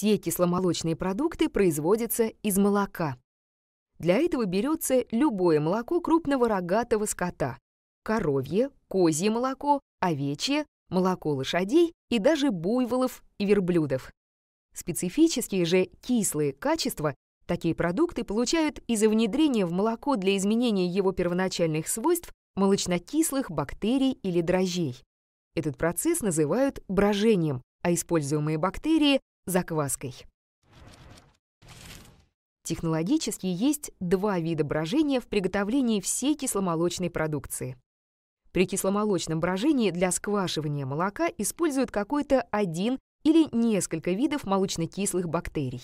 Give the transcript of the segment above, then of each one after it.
все кисломолочные продукты производятся из молока. Для этого берется любое молоко крупного рогатого скота – коровье, козье молоко, овечье, молоко лошадей и даже буйволов и верблюдов. Специфические же кислые качества такие продукты получают из-за внедрения в молоко для изменения его первоначальных свойств молочнокислых бактерий или дрожжей. Этот процесс называют брожением, а используемые бактерии закваской. Технологически есть два вида брожения в приготовлении всей кисломолочной продукции. При кисломолочном брожении для сквашивания молока используют какой-то один или несколько видов молочнокислых бактерий.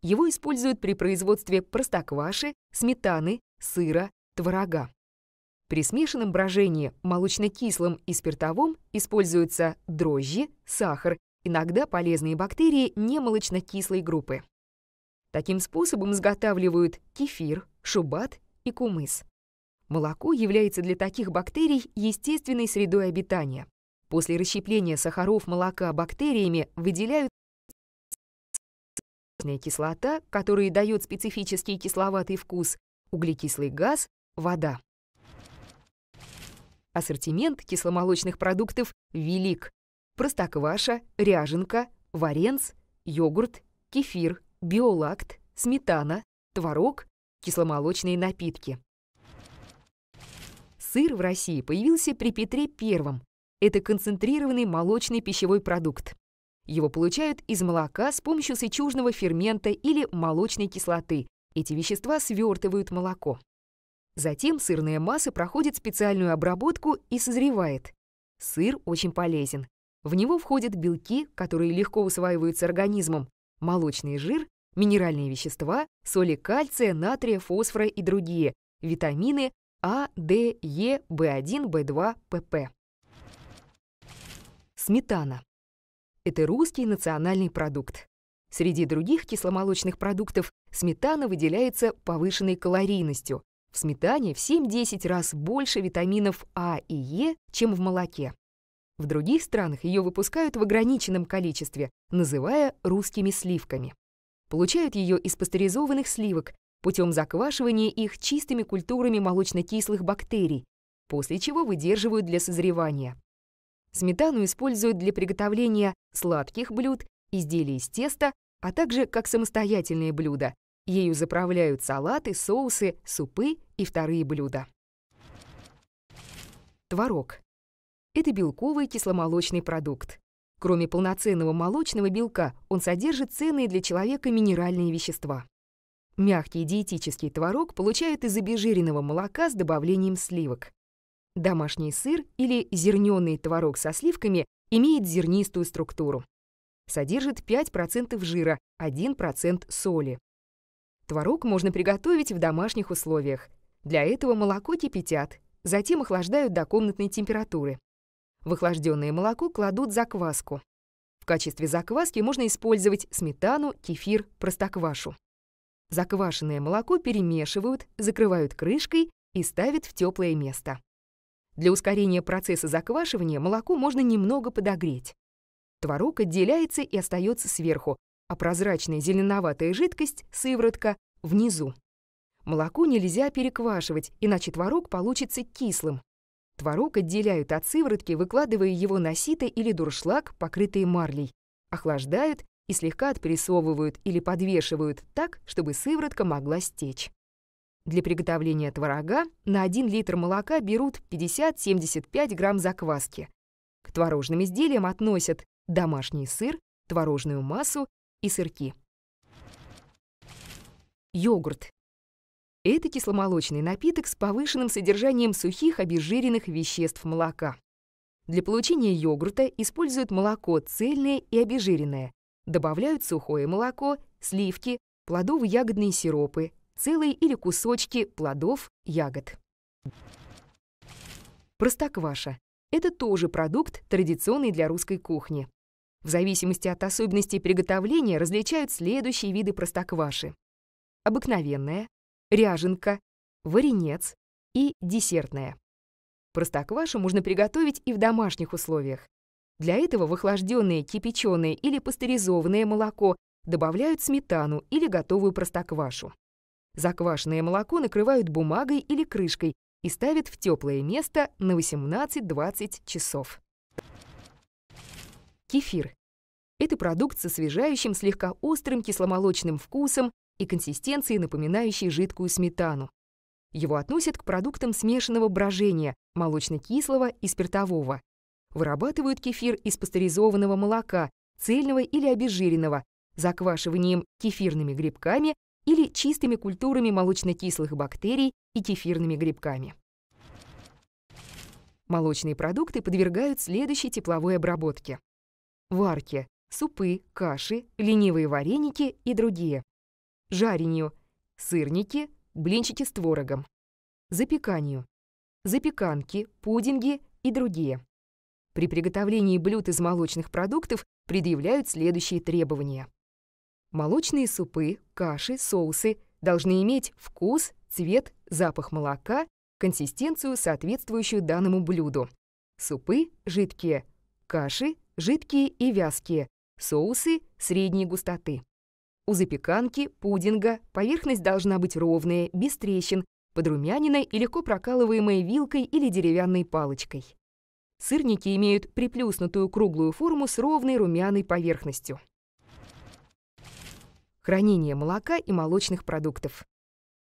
Его используют при производстве простокваши, сметаны, сыра, творога. При смешанном брожении молочнокислым и спиртовым используются дрожжи, сахар иногда полезные бактерии немолочно-кислой группы. Таким способом изготавливают кефир, шубат и кумыс. Молоко является для таких бактерий естественной средой обитания. После расщепления сахаров молока бактериями выделяют кислота, которая дает специфический кисловатый вкус, углекислый газ, вода. Ассортимент кисломолочных продуктов велик простокваша, ряженка, варенц, йогурт, кефир, биолакт, сметана, творог, кисломолочные напитки. Сыр в России появился при Петре I. Это концентрированный молочный пищевой продукт. Его получают из молока с помощью сычужного фермента или молочной кислоты. Эти вещества свертывают молоко. Затем сырная масса проходит специальную обработку и созревает. Сыр очень полезен. В него входят белки, которые легко усваиваются организмом, молочный жир, минеральные вещества, соли кальция, натрия, фосфора и другие, витамины А, Д, Е, В1, В2, ПП. Сметана. Это русский национальный продукт. Среди других кисломолочных продуктов сметана выделяется повышенной калорийностью. В сметане в 7-10 раз больше витаминов А и Е, чем в молоке. В других странах ее выпускают в ограниченном количестве, называя русскими сливками. Получают ее из пастеризованных сливок путем заквашивания их чистыми культурами молочно-кислых бактерий, после чего выдерживают для созревания. Сметану используют для приготовления сладких блюд, изделий из теста, а также как самостоятельные блюда. Ею заправляют салаты, соусы, супы и вторые блюда. Творог это белковый кисломолочный продукт. Кроме полноценного молочного белка, он содержит ценные для человека минеральные вещества. Мягкий диетический творог получают из обезжиренного молока с добавлением сливок. Домашний сыр или зернёный творог со сливками имеет зернистую структуру. Содержит 5% жира, 1% соли. Творог можно приготовить в домашних условиях. Для этого молоко кипятят, затем охлаждают до комнатной температуры. В охлажденное молоко кладут закваску. В качестве закваски можно использовать сметану, кефир, простоквашу. Заквашенное молоко перемешивают, закрывают крышкой и ставят в теплое место. Для ускорения процесса заквашивания молоко можно немного подогреть. Творог отделяется и остается сверху, а прозрачная зеленоватая жидкость, сыворотка, внизу. Молоко нельзя переквашивать, иначе творог получится кислым. Творог отделяют от сыворотки, выкладывая его на сито или дуршлаг, покрытые марлей. Охлаждают и слегка отпрессовывают или подвешивают так, чтобы сыворотка могла стечь. Для приготовления творога на 1 литр молока берут 50-75 грамм закваски. К творожным изделиям относят домашний сыр, творожную массу и сырки. Йогурт это кисломолочный напиток с повышенным содержанием сухих обезжиренных веществ молока. Для получения йогурта используют молоко цельное и обезжиренное. Добавляют сухое молоко, сливки, плодово-ягодные сиропы, целые или кусочки плодов, ягод. Простокваша. Это тоже продукт, традиционный для русской кухни. В зависимости от особенностей приготовления различают следующие виды простокваши. Обыкновенная, ряженка, варенец и десертная. Простоквашу можно приготовить и в домашних условиях. Для этого в охлажденное, кипяченое или пастеризованное молоко добавляют сметану или готовую простоквашу. Заквашенное молоко накрывают бумагой или крышкой и ставят в теплое место на 18-20 часов. Кефир. Это продукт со свежающим, слегка острым кисломолочным вкусом, и консистенции, напоминающей жидкую сметану. Его относят к продуктам смешанного брожения, молочно-кислого и спиртового. Вырабатывают кефир из пастеризованного молока, цельного или обезжиренного, заквашиванием кефирными грибками или чистыми культурами молочно-кислых бактерий и кефирными грибками. Молочные продукты подвергают следующей тепловой обработке. Варки, супы, каши, ленивые вареники и другие жаренью, сырники, блинчики с творогом, запеканию, запеканки, пудинги и другие. При приготовлении блюд из молочных продуктов предъявляют следующие требования. Молочные супы, каши, соусы должны иметь вкус, цвет, запах молока, консистенцию, соответствующую данному блюду. Супы – жидкие, каши – жидкие и вязкие, соусы – средней густоты. У запеканки, пудинга поверхность должна быть ровная, без трещин, подрумяненной и легко прокалываемой вилкой или деревянной палочкой. Сырники имеют приплюснутую круглую форму с ровной румяной поверхностью. Хранение молока и молочных продуктов.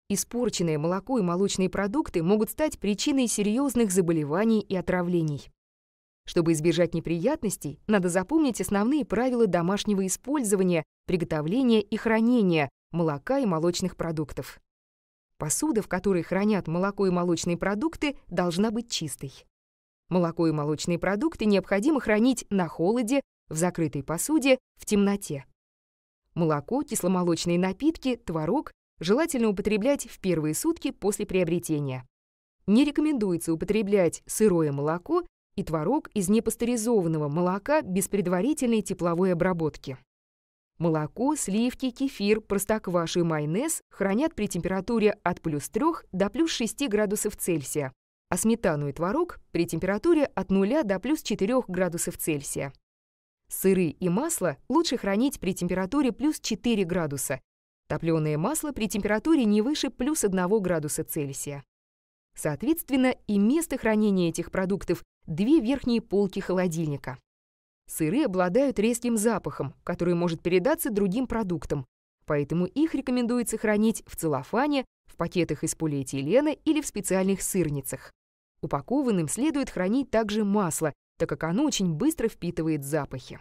Испорченное молоко и молочные продукты могут стать причиной серьезных заболеваний и отравлений. Чтобы избежать неприятностей, надо запомнить основные правила домашнего использования, приготовления и хранения молока и молочных продуктов. Посуда, в которой хранят молоко и молочные продукты, должна быть чистой. Молоко и молочные продукты необходимо хранить на холоде, в закрытой посуде, в темноте. Молоко, кисломолочные напитки, творог желательно употреблять в первые сутки после приобретения. Не рекомендуется употреблять сырое молоко и творог из непастеризованного молока без предварительной тепловой обработки. Молоко, сливки, кефир, простоквашу и майонез хранят при температуре от плюс 3 до плюс 6 градусов Цельсия, а сметану и творог при температуре от 0 до плюс 4 градусов Цельсия. Сыры и масло лучше хранить при температуре плюс 4 градуса, топленое масло при температуре не выше плюс 1 градуса Цельсия. Соответственно, и место хранения этих продуктов две верхние полки холодильника. Сыры обладают резким запахом, который может передаться другим продуктам, поэтому их рекомендуется хранить в целлофане, в пакетах из полиэтилена или в специальных сырницах. Упакованным следует хранить также масло, так как оно очень быстро впитывает запахи.